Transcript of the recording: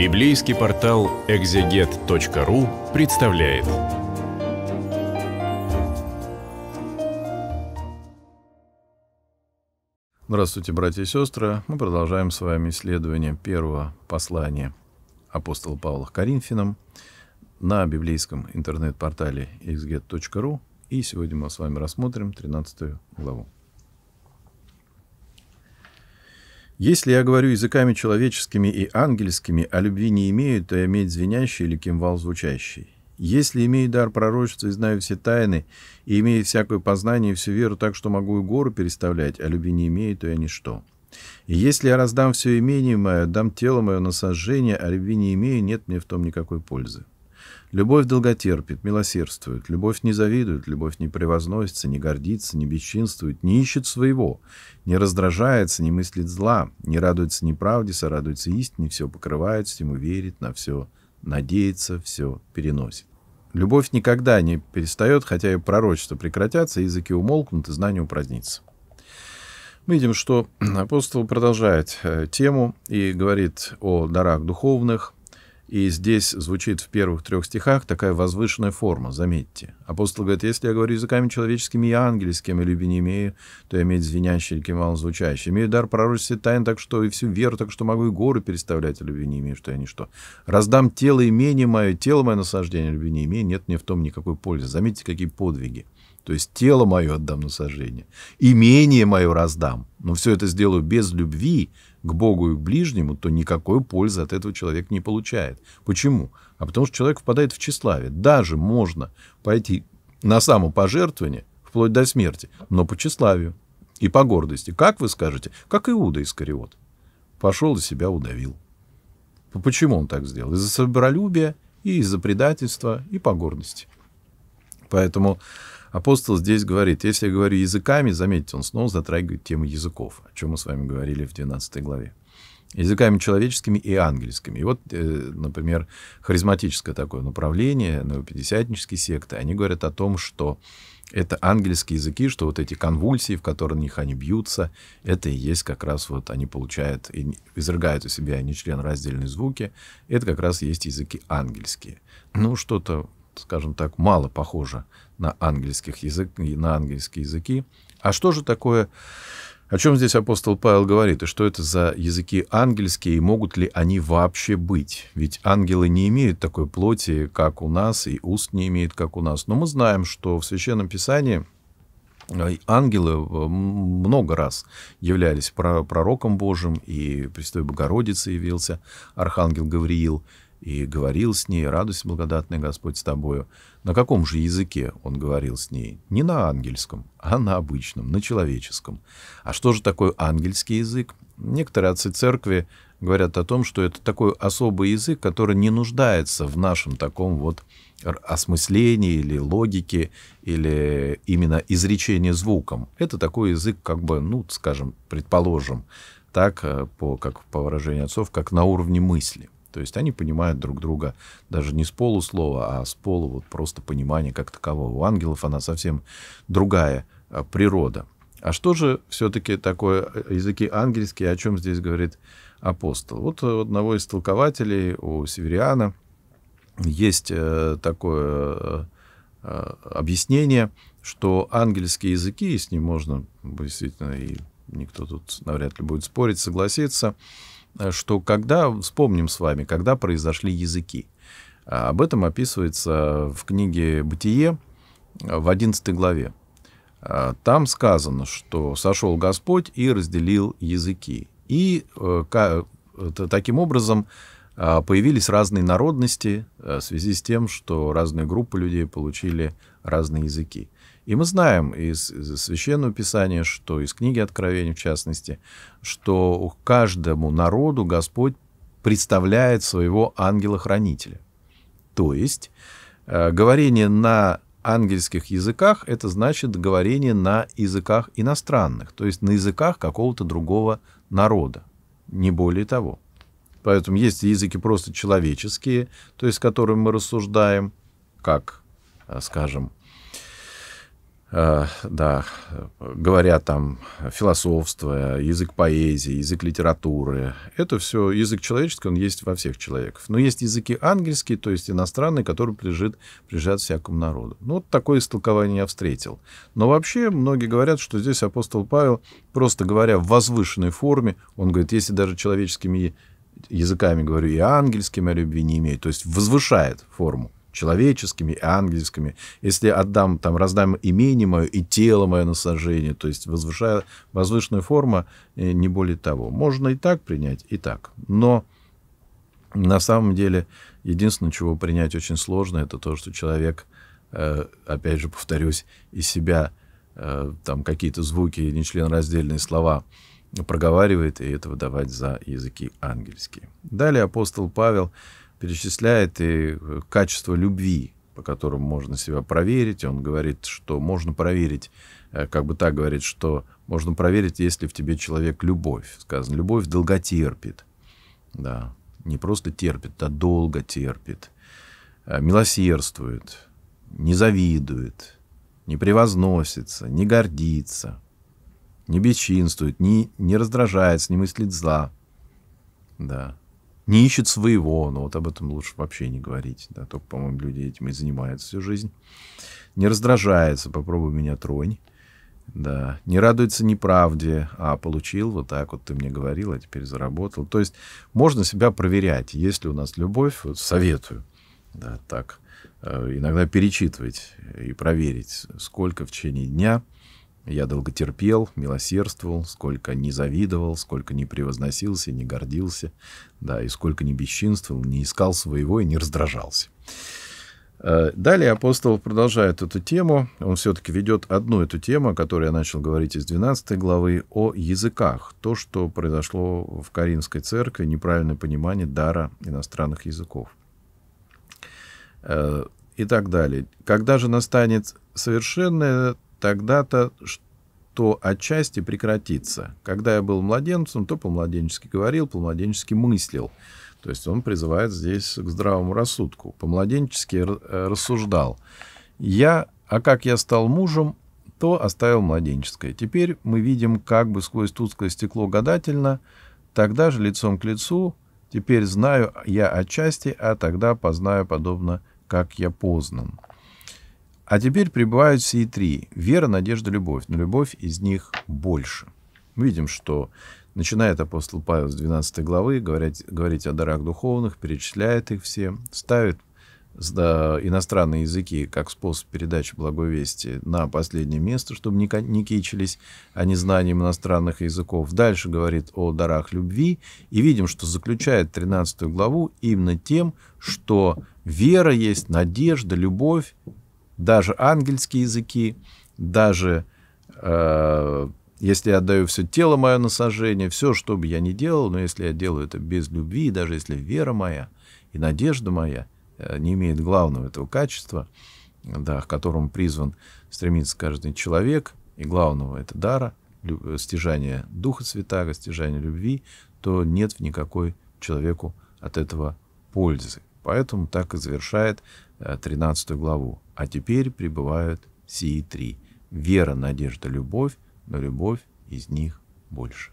Библейский портал экзегет.ру представляет. Здравствуйте, братья и сестры. Мы продолжаем с вами исследование первого послания апостола Павла к Коринфянам на библейском интернет-портале exeget.ru, И сегодня мы с вами рассмотрим 13 главу. Если я говорю языками человеческими и ангельскими, а любви не имею, то я медь звенящий или кимвал звучащий. Если имею дар пророчества и знаю все тайны, и имею всякое познание и всю веру так, что могу и гору переставлять, а любви не имею, то я ничто. И если я раздам все имение мое, дам тело мое на сожжение, а любви не имею, нет мне в том никакой пользы. Любовь долготерпит, милосердствует, любовь не завидует, любовь не превозносится, не гордится, не бесчинствует, не ищет своего, не раздражается, не мыслит зла, не радуется неправде, сорадуется истине, все покрывает, всему верит, на все надеется, все переносит. Любовь никогда не перестает, хотя и пророчества прекратятся, языки умолкнут и знания упразднится. Мы видим, что апостол продолжает э, тему и говорит о дарах духовных – и здесь звучит в первых трех стихах такая возвышенная форма, заметьте. Апостол говорит, если я говорю языками человеческими и ангельскими, или не имею, то я имею звенящий или кемал звучащий. Имею дар пророчества тайн, так что и всю веру, так что могу и горы переставлять, а любви не имею, что я ничто. Раздам тело имение мое, тело мое насаждение, а любви не имею, нет мне в том никакой пользы. Заметьте, какие подвиги. То есть тело мое отдам на сожжение, имение мое раздам, но все это сделаю без любви к Богу и к ближнему, то никакой пользы от этого человек не получает. Почему? А потому что человек впадает в тщеславие. Даже можно пойти на самопожертвование, вплоть до смерти, но по тщеславию и по гордости. Как вы скажете? Как Иуда Искариот. Пошел и себя удавил. Почему он так сделал? Из-за собролюбия и из-за предательства и по гордости. Поэтому Апостол здесь говорит, если я говорю языками, заметьте, он снова затрагивает тему языков, о чем мы с вами говорили в 12 главе. Языками человеческими и ангельскими. И вот, э, например, харизматическое такое направление, новопятидесятнические секты, они говорят о том, что это ангельские языки, что вот эти конвульсии, в которые на них они бьются, это и есть как раз вот они получают, и изрыгают у себя член раздельные звуки, это как раз есть языки ангельские. Ну, что-то скажем так, мало похожа на, английских язык, на английские языки. А что же такое, о чем здесь апостол Павел говорит, и что это за языки ангельские, и могут ли они вообще быть? Ведь ангелы не имеют такой плоти, как у нас, и уст не имеют, как у нас. Но мы знаем, что в Священном Писании э, Ангелы э, много раз являлись пророком Божьим, и Престой Богородице явился архангел Гавриил, и говорил с ней, радость благодатный Господь с тобою. На каком же языке он говорил с ней? Не на ангельском, а на обычном, на человеческом. А что же такое ангельский язык? Некоторые отцы церкви говорят о том, что это такой особый язык, который не нуждается в нашем таком вот осмыслении или логике, или именно изречении звуком. Это такой язык, как бы, ну, скажем, предположим, так, э, по, как по выражению отцов, как на уровне мысли. То есть они понимают друг друга даже не с полуслова, а с полу вот просто понимания как такового. У ангелов она совсем другая а, природа. А что же все-таки такое э, языки ангельские, о чем здесь говорит апостол? Вот у одного из толкователей, у Севериана, есть э, такое э, объяснение, что ангельские языки, и с ним можно действительно, и никто тут навряд ли будет спорить, согласиться, Э, что когда, вспомним с вами, когда произошли языки. А, об этом описывается в книге «Бытие» в 11 главе. А, там сказано, что сошел Господь и разделил языки. И э, э, таким образом а, появились разные народности в связи с тем, что разные группы людей получили разные языки. И мы знаем из, из Священного Писания, что из книги Откровения, в частности, что каждому народу Господь представляет своего ангела-хранителя. То есть э, говорение на ангельских языках – это значит говорение на языках иностранных, то есть на языках какого-то другого народа, не более того. Поэтому есть языки просто человеческие, то есть с которыми мы рассуждаем, как, э, скажем, Э, да, говоря там философство, язык поэзии, язык литературы. Это все язык человеческий, он есть во всех человеков. Но есть языки ангельские, то есть иностранные, которые прижит, прижат всякому народу. Ну, вот такое истолкование я встретил. Но вообще многие говорят, что здесь апостол Павел, просто говоря в возвышенной форме, он говорит, если даже человеческими языками говорю, и ангельскими о любви не имею, то есть возвышает форму человеческими и ангельскими. Если отдам, там, раздам имение мое и тело мое на сожжение, то есть возвышая, возвышенная форма, э, не более того. Можно и так принять, и так. Но на самом деле единственное, чего принять очень сложно, это то, что человек, э, опять же, повторюсь, из себя э, там какие-то звуки, нечленораздельные слова проговаривает, и это выдавать за языки ангельские. Далее апостол Павел перечисляет и э, качество любви, по которому можно себя проверить. Он говорит, что можно проверить, э, как бы так говорит, что можно проверить, есть ли в тебе человек любовь. Сказано, любовь долготерпит, Да, не просто терпит, а долго терпит. Э, милосердствует, не завидует, не превозносится, не гордится, не бесчинствует, не, не раздражается, не мыслит зла. Да не ищет своего, но вот об этом лучше вообще не говорить. Да, только, по-моему, люди этим и занимаются всю жизнь. Не раздражается, попробуй меня тронь. Да, не радуется неправде, а получил вот так вот ты мне говорил, а теперь заработал. То есть можно себя проверять, если у нас любовь, вот советую, да, так, э, иногда перечитывать и проверить, сколько в течение дня – я долго терпел, милосердствовал, сколько не завидовал, сколько не превозносился, не гордился, да, и сколько не бесчинствовал, не искал своего и не раздражался. Э, далее апостол продолжает эту тему. Он все-таки ведет одну эту тему, о которой я начал говорить из 12 главы, о языках. То, что произошло в Каринской церкви, неправильное понимание дара иностранных языков. Э, и так далее. Когда же настанет совершенное тогда-то что отчасти прекратится. Когда я был младенцем, то по-младенчески говорил, по-младенчески мыслил. То есть он призывает здесь к здравому рассудку. По-младенчески э, рассуждал. Я, а как я стал мужем, то оставил младенческое. Теперь мы видим как бы сквозь тусклое стекло гадательно, тогда же лицом к лицу, теперь знаю я отчасти, а тогда познаю подобно, как я познан. А теперь прибывают все три. Вера, надежда, любовь. Но любовь из них больше. Мы видим, что начинает апостол Павел с 12 главы говорить, говорить о дарах духовных, перечисляет их все, ставит иностранные языки как способ передачи благой на последнее место, чтобы не, не кичились они а знанием иностранных языков. Дальше говорит о дарах любви. И видим, что заключает 13 главу именно тем, что вера есть, надежда, любовь даже ангельские языки, даже э, если я отдаю все тело мое на сожжение, все, что бы я ни делал, но если я делаю это без любви, даже если вера моя и надежда моя э, не имеет главного этого качества, да, к которому призван стремиться каждый человек, и главного это дара, э, стяжание Духа Святаго, стяжание любви, то нет никакой человеку от этого пользы. Поэтому так и завершает 13 главу. А теперь прибывают сии три. Вера, надежда, любовь, но любовь из них больше.